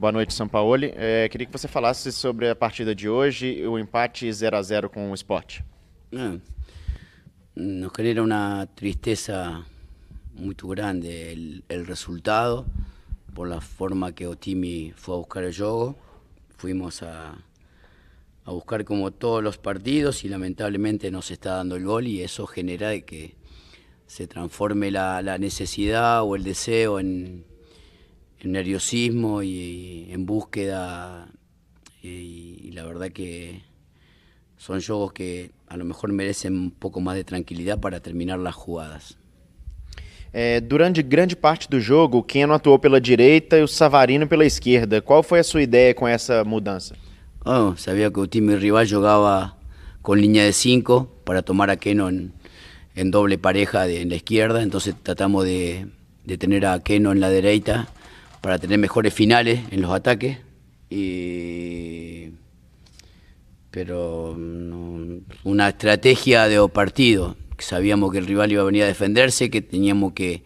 Boa noite, Sampaoli. Quería queria que você falasse sobre a partida de hoje, o empate 0 a 0 con o Sport. Ah, nos genera una tristeza muy grande el, resultado por la forma que Otimi fue a buscar el juego. Fuimos a, buscar como todos los partidos y lamentablemente nos está dando el gol y eso genera que se transforme la necesidad o el deseo en, en nerviosismo y, en búsqueda. Y, la verdad que son juegos que a lo mejor merecen un poco más de tranquilidad para terminar las jugadas. Eh, durante grande parte do jogo, o Keno atuou pela derecha y e o Savarino pela esquerda. Qual foi a sua ideia com essa mudança? Oh, sabía que o time rival jogava con línea de 5 para tomar a Keno en doble pareja en la izquierda, entonces tratamos de, de tener a Keno en la derecha para tener mejores finales en los ataques. pero mm, una estrategia de partido. Sabíamos que el rival iba a venir a defenderse, que teníamos que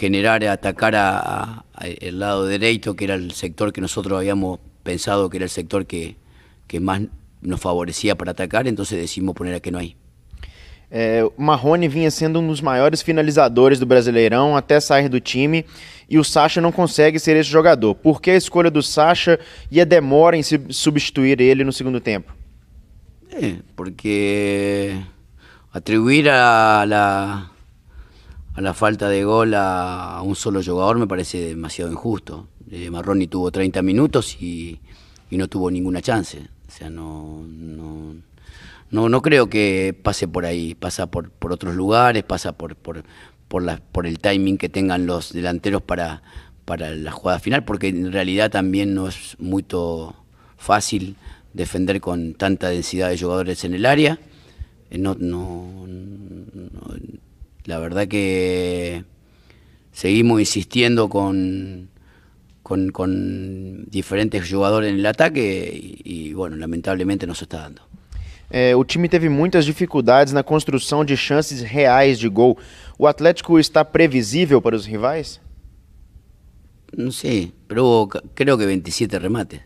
generar, atacar a, el lado derecho, que era el sector que nosotros habíamos pensado que era el sector que, más nos favorecía para atacar, entonces decidimos poner a que no hay. Eh, Marrone vinha sendo um finalizadores do Brasileirão até sair do time e o Sacha não consegue ser esse jogador. Por que a escolha do Sacha e a demora em se substituir ele no segundo tempo? É, porque atribuir a la, a la falta de gol a, a, un solo jugador me parece demasiado injusto. Eh, Marroni tuvo 30 minutos y, y, no tuvo ninguna chance. O sea, no, no No, no creo que pase por ahí, pasa por, otros lugares, pasa por, por, por, por el timing que tengan los delanteros para, para la jugada final, porque en realidad también no es muy fácil defender con tanta densidad de jugadores en el área. Eh, no, no, la verdad que seguimos insistiendo con, con, diferentes jugadores en el ataque y, y bueno, lamentablemente no se está dando. é, o time teve muitas dificuldades na construção de chances reais de gol. O Atlético está previsível para os rivais? Não sei, mas creio que 27 remates.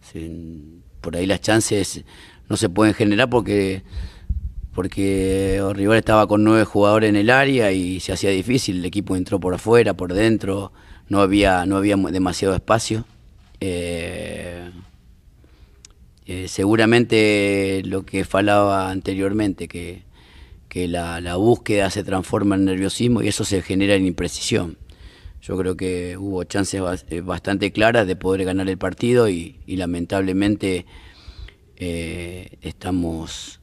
Sim, por aí as chances não se podem generar porque porque o rival estava com nove jogadores en el área e se hacía difícil. o equipo entrou por afuera, por dentro, não havia, não había demasiado espaço. Eh, Eh, seguramente lo que falaba anteriormente, que, la, búsqueda se transforma en nerviosismo y eso se genera en imprecisión. Yo creo que hubo chances eh, bastante claras de poder ganar el partido y, lamentablemente eh, estamos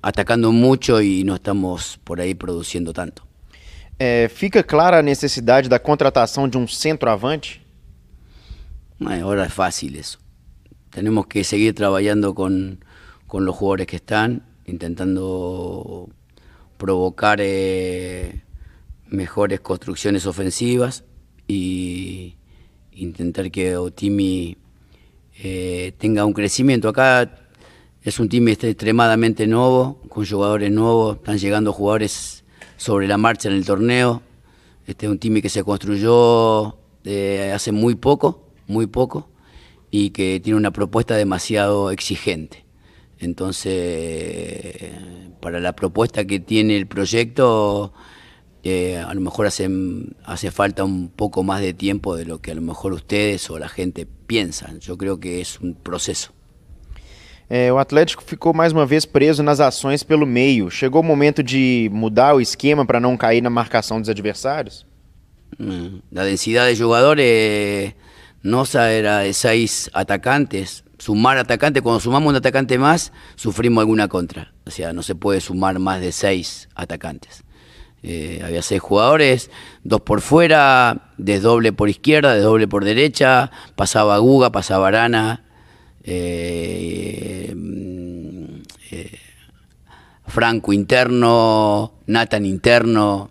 atacando mucho y no estamos por ahí produciendo tanto. fica clara necesidad de la contratación de un centroavante? avante? Ahora es fácil eso tenemos que seguir trabajando con, los jugadores que están, intentando provocar eh, mejores construcciones ofensivas e intentar que Otimi eh, tenga un crecimiento. Acá es un team este, extremadamente nuevo, con jugadores nuevos, están llegando jugadores sobre la marcha en el torneo. Este es un team que se construyó eh, hace muy poco, muy poco y que tiene una propuesta demasiado exigente. Entonces, para la propuesta que tiene el proyecto, eh, a lo mejor hace, hace falta un poco más de tiempo de lo que a lo mejor ustedes o la gente piensan. Yo creo que es un proceso. El o Atlético ficou mais uma vez preso nas ações pelo meio. Chegou o momento de mudar o esquema para não cair na marcação dos adversários? Mm, la densidad de jugadores Nosa era de seis atacantes. Sumar atacante, cuando sumamos un atacante más, sufrimos alguna contra. O sea, no se puede sumar más de seis atacantes. Eh, había seis jugadores, dos por fuera, desdoble por izquierda, desdoble por derecha, pasaba Guga, pasaba Arana, eh, mm, eh, Franco interno, Nathan interno,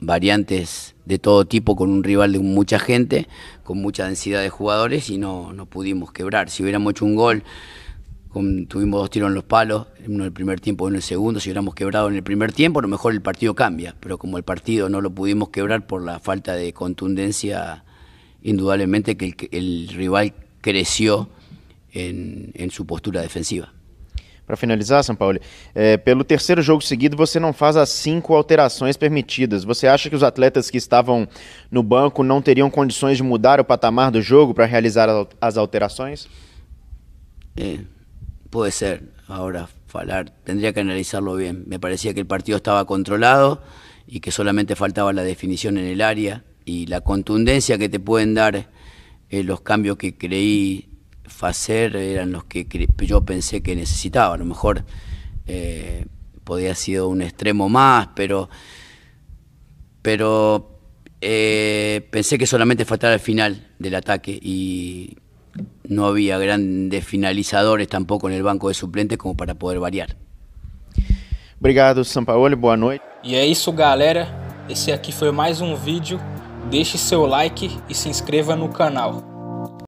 variantes de todo tipo con un rival de mucha gente, con mucha densidad de jugadores y no, no pudimos quebrar. Si hubiéramos hecho un gol, tuvimos dos tiros en los palos, uno en el primer tiempo, uno en el segundo, si hubiéramos quebrado en el primer tiempo, a lo mejor el partido cambia, pero como el partido no lo pudimos quebrar por la falta de contundencia, indudablemente que el, rival creció en su postura defensiva. para finalizar, São Paulo, é, pelo terceiro jogo seguido você não faz as cinco alterações permitidas. Você acha que os atletas que estavam no banco não teriam condições de mudar o patamar do jogo para realizar as alterações? É, pode ser. Agora falar, tendría que analisá-lo bem. Me parecia que o partido estava controlado e que solamente faltava a definição en el área e a contundência que te podem dar eh, cambios que creí hacer eran los que yo pensé que necesitaba. A lo mejor eh, podía sido un extremo más, pero, pero eh, pensé que solamente faltaba el final del ataque y no había grandes finalizadores tampoco en el banco de suplentes como para poder variar. Obrigado, Paulo. Boa noite. E é isso, galera. Esse aqui fue mais um vídeo. Deixe seu like y e se inscreva no canal.